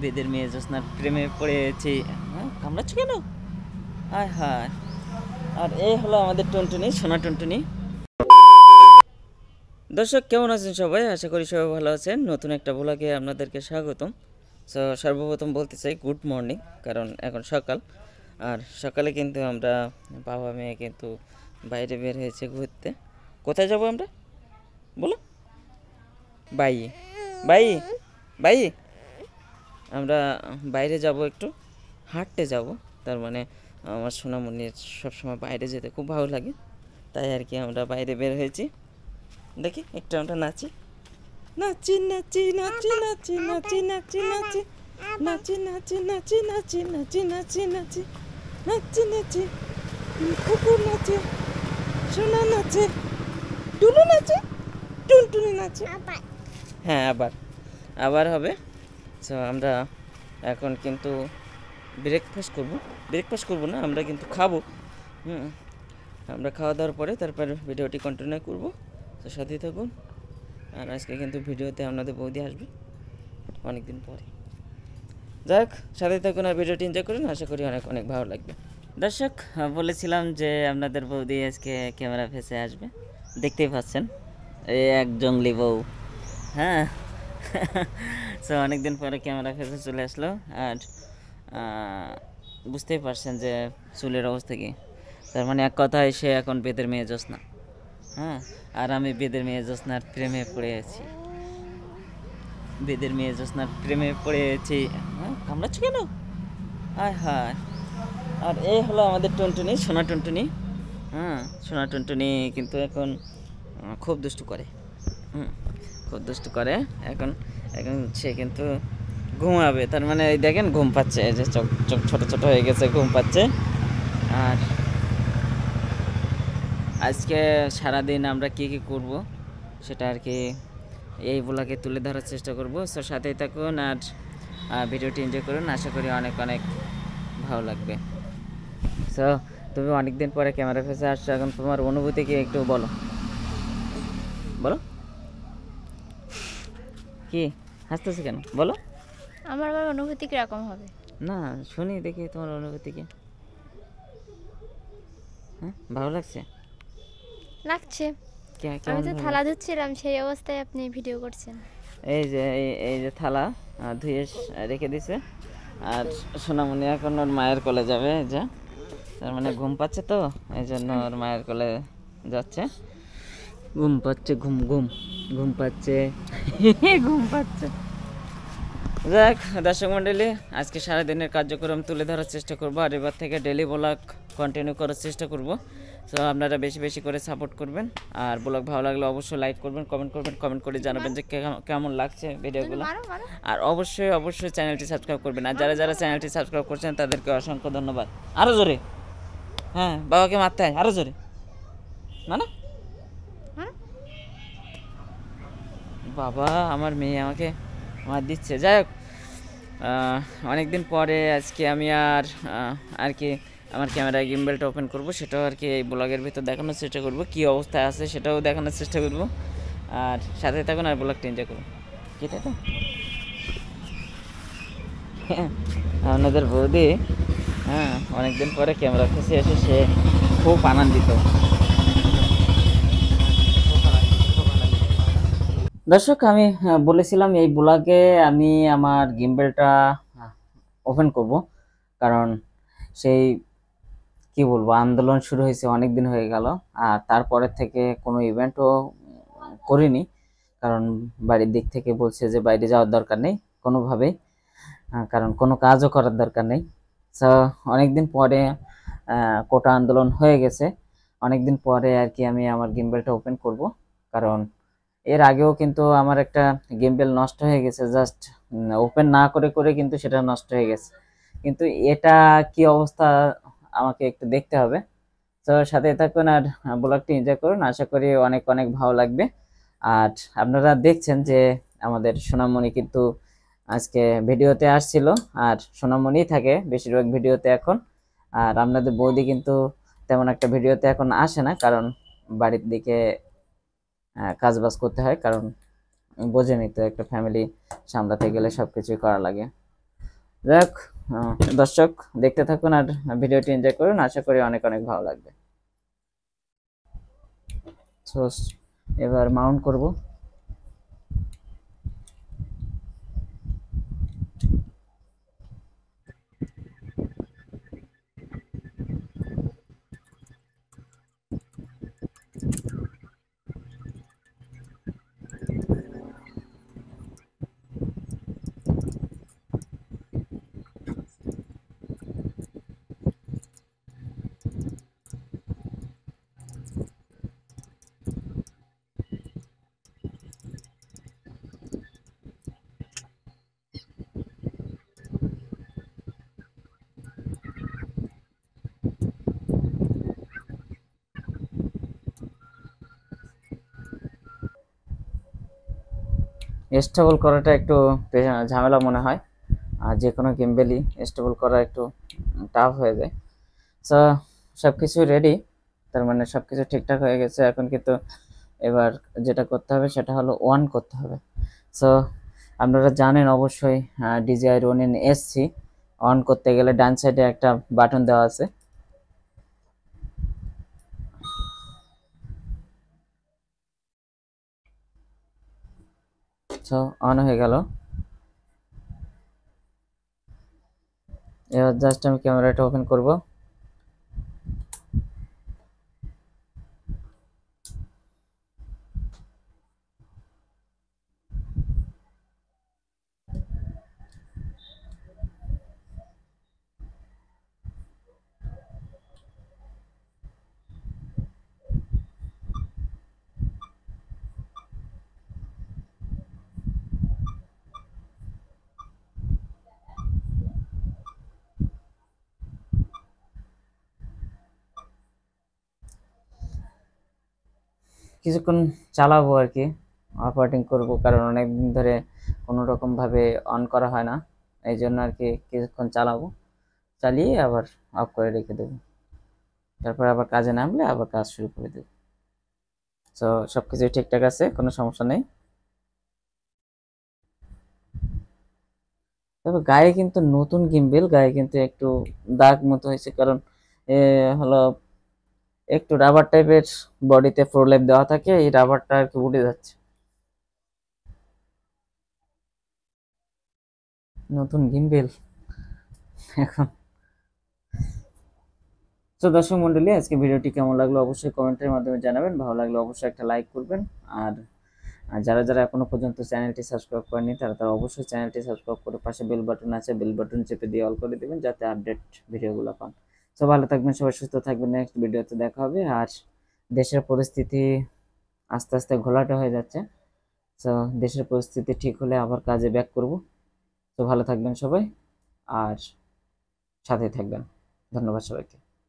বেদের মেয়ে জ্যোৎস্নার প্রেমে পড়েছি হ্যাঁ কামড়াচ্ছ কেন আয় হায় আর এই হলো আমাদের টুনটুনি সোনা টুনটুনি দর্শক কেমন আছেন সবাই আশা করি সবাই ভালো আছেন নতুন একটা ভোলাকে আপনাদেরকে স্বাগতম সো সর্বপ্রথম বলতে চাই গুড মর্নিং কারণ এখন সকাল আর সকালে কিন্তু আমরা বাবা মেয়ে কিন্তু বাইরে বের হয়েছে ঘুরতে কোথায় যাব আমরা বলো বাই বাই বাই আমরা বাইরে যাব একটু হাঁটতে যাব তার মানে আমার সোনামণির সবসময় বাইরে যেতে খুব ভালো লাগে তাই আর কি আমরা বাইরে বের হয়েছি দেখি একটু আমরা নাচি নাচি নাচি নাচি নাচি নাচি নাচি নাচি নাচি নাচি নাচি নাচি নাচি নাচি নাচি নাচি নাচি কুকুর নাচে সোনা নাচে টুনু নাচে টুনটুনি নাচে হ্যাঁ আবার আবার হবে সো আমরা এখন কিন্তু ব্রেকফাস্ট করব ব্রেকফাস্ট করব না আমরা কিন্তু খাবো হুম আমরা খাওয়া দাওয়ার পরে তারপর ভিডিওটি কন্টিনিউ করব তো সাথে থাকুন আর আজকে কিন্তু ভিডিওতে আপনাদের বৌদি আসবে অনেকদিন পরে যাক সাথে থাকুন আর ভিডিওটি এনজয় করুন আশা করি অনেক অনেক ভালো লাগবে দর্শক বলেছিলাম যে আপনাদের বৌদি আজকে ক্যামেরা ফেসে আসবে দেখতেই পাচ্ছেন এই এক জঙ্গলি বউ হ্যাঁ সো অনেকদিন পরে ক্যামেরা ফেসে চলে আসলো আর বুঝতেই পারছেন যে চুলের অবস্থা কি তার মানে এক কথায় সে এখন বেদের মেয়ে জ্যোৎস্না হ্যাঁ আর আমি বেদের মেয়ে জ্যোৎস্নার প্রেমে পড়ে আছি বেদের মেয়ে জ্যোৎস্নার প্রেমে পড়ে আছি হ্যাঁ কামড়াচ্ছ কেন আয় হায় আর এই হলো আমাদের টুনটুনি সোনা টুনটুনি হ্যাঁ সোনা টুনটুনি কিন্তু এখন খুব দুষ্টু করে হুম খুব দুষ্টু করে এখন এখন সে কিন্তু ঘুমাবে তার মানে এই দেখেন ঘুম পাচ্ছে যে চোখ চোখ ছোটো ছোটো হয়ে গেছে ঘুম পাচ্ছে আর আজকে সারাদিন আমরা কী কী করবো সেটা আর কি এই ব্লগে তুলে ধরার চেষ্টা করব সো সাথেই থাকুন আর ভিডিওটি এনজয় করুন আশা করি অনেক অনেক ভালো লাগবে সো তুমি অনেকদিন পরে ক্যামেরা ফেসে আসছো এখন তোমার অনুভূতি কি একটু বলো বলো কি হাসতেছো কেন বলো আমার আমার অনুভূতি কিরকম হবে না শুনি দেখি তোমার অনুভূতি কি হ্যাঁ ভালো লাগছে লাগছে আমি তো থালা ধুচ্ছিলাম সেই অবস্থায় আপনি ভিডিও করছেন এই যে এই যে থালা ধুয়ে রেখে দিছে আর সোনামণি এখন ওর মায়ের কোলে যাবে এই যে তার মানে ঘুম পাচ্ছে তো এই জন্য ওর মায়ের কোলে যাচ্ছে ঘুম পাচ্ছে ঘুম ঘুম ঘুম পাচ্ছে ঘুম পাচ্ছে দেখ দর্শক মন্ডলী আজকে সারাদিনের কার্যক্রম তুলে ধরার চেষ্টা করব আর এবার থেকে ডেলি ব্লগ কন্টিনিউ করার চেষ্টা করব সো আপনারা বেশি বেশি করে সাপোর্ট করবেন আর ব্লগ ভালো লাগলে অবশ্যই লাইক করবেন কমেন্ট করবেন কমেন্ট করে জানাবেন যে কেমন লাগছে ভিডিওগুলো আর অবশ্যই অবশ্যই চ্যানেলটি সাবস্ক্রাইব করবেন আর যারা যারা চ্যানেলটি সাবস্ক্রাইব করছেন তাদেরকে অসংখ্য ধন্যবাদ আরও জোরে হ্যাঁ বাবাকে মারতে হয় আরও জোরে না না বাবা আমার মেয়ে আমাকে আমার দিচ্ছে যাই হোক অনেকদিন পরে আজকে আমি আর আর কি আমার ক্যামেরা গিম্বেলটা ওপেন করব সেটাও আর কি এই ব্লগের ভিতর দেখানোর চেষ্টা করব কি অবস্থায় আছে সেটাও দেখানোর চেষ্টা করব আর সাথে থাকুন আর ব্লগটা এনজয় করুন কি তাই তো আপনাদের হ্যাঁ, বৌদি হ্যাঁ অনেকদিন পরে ক্যামেরা খুশি এসে সে খুব আনন্দিত দর্শক আমি বলেছিলাম এই ব্লগে আমি আমার গিম্বেলটা ওপেন করব কারণ সেই কি বলবো আন্দোলন শুরু হয়েছে অনেক দিন হয়ে গেল আর তারপরের থেকে কোনো ইভেন্টও করিনি কারণ বাড়ির দিক থেকে বলছে যে বাইরে যাওয়ার দরকার নেই কোনোভাবেই কারণ কোনো কাজও করার দরকার নেই সো অনেকদিন পরে কোটা আন্দোলন হয়ে গেছে অনেকদিন পরে আর কি আমি আমার গিম্বেলটা ওপেন করব কারণ এর আগেও কিন্তু আমার একটা গেমবেল নষ্ট হয়ে গেছে জাস্ট ওপেন না করে করে কিন্তু সেটা নষ্ট হয়ে গেছে কিন্তু এটা কি অবস্থা আমাকে একটু দেখতে হবে তো সাথে থাকুন আর ব্লগটি এনজয় করুন আশা করি অনেক অনেক ভালো লাগবে আর আপনারা দেখছেন যে আমাদের সোনামণি কিন্তু আজকে ভিডিওতে আসছিল আর সোনামণি থাকে বেশিরভাগ ভিডিওতে এখন আর আপনাদের বৌদি কিন্তু তেমন একটা ভিডিওতে এখন আসে না কারণ বাড়ির দিকে কাজবাজ করতে হয় কারণ বোঝেনি তো একটা ফ্যামিলি সামলাতে গেলে সব কিছুই করা লাগে যাই দর্শক দেখতে থাকুন আর ভিডিওটি এনজয় করুন আশা করি অনেক অনেক ভালো লাগবে এবার মাউন্ট করবো স্টেবল করাটা একটু ঝামেলা মনে হয় আর যে কোনো বেলি স্টেবল করা একটু টাফ হয়ে যায় সো সব কিছু রেডি তার মানে সব কিছু ঠিকঠাক হয়ে গেছে এখন কিন্তু এবার যেটা করতে হবে সেটা হলো ওয়ান করতে হবে সো আপনারা জানেন অবশ্যই ডিজিআই রোনিন এসছি অন করতে গেলে ডান সাইডে একটা বাটন দেওয়া আছে হচ্ছে অন হয়ে গেল এবার জাস্ট আমি ক্যামেরাটা ওপেন করবো কিছুক্ষণ চালাবো আর কি অপারেটিং করব কারণ অনেক দিন ধরে কোনো রকমভাবে অন করা হয় না এই জন্য আর কি কিছুক্ষণ চালাবো চালিয়ে আবার অফ করে রেখে দেবো তারপর আবার কাজে নামলে আবার কাজ শুরু করে দেবো সো সব কিছু ঠিকঠাক আছে কোনো সমস্যা নেই তবে গায়ে কিন্তু নতুন গিম্বেল গায়ে কিন্তু একটু দাগ মতো হয়েছে কারণ হলো একটু রাবার টাইপের বডিতে প্রবলেম দেওয়া থাকে এই রাবারটা আর কি উঠে যাচ্ছে নতুন গিম্বেল এখন তো দর্শক মন্ডলী আজকে ভিডিওটি কেমন লাগলো অবশ্যই কমেন্টের মাধ্যমে জানাবেন ভালো লাগলে অবশ্যই একটা লাইক করবেন আর যারা যারা এখনো পর্যন্ত চ্যানেলটি সাবস্ক্রাইব করেনি তারা তারা অবশ্যই চ্যানেলটি সাবস্ক্রাইব করে পাশে বেল বাটন আছে বেল বাটন চেপে দিয়ে অল করে দেবেন যাতে আপডেট ভিডিওগুলো পান তো ভালো থাকবেন সবাই সুস্থ থাকবেন নেক্সট ভিডিওতে দেখা হবে আর দেশের পরিস্থিতি আস্তে আস্তে ঘোলাটে হয়ে যাচ্ছে সো দেশের পরিস্থিতি ঠিক হলে আবার কাজে ব্যাক করব তো ভালো থাকবেন সবাই আর সাথে থাকবেন ধন্যবাদ সবাইকে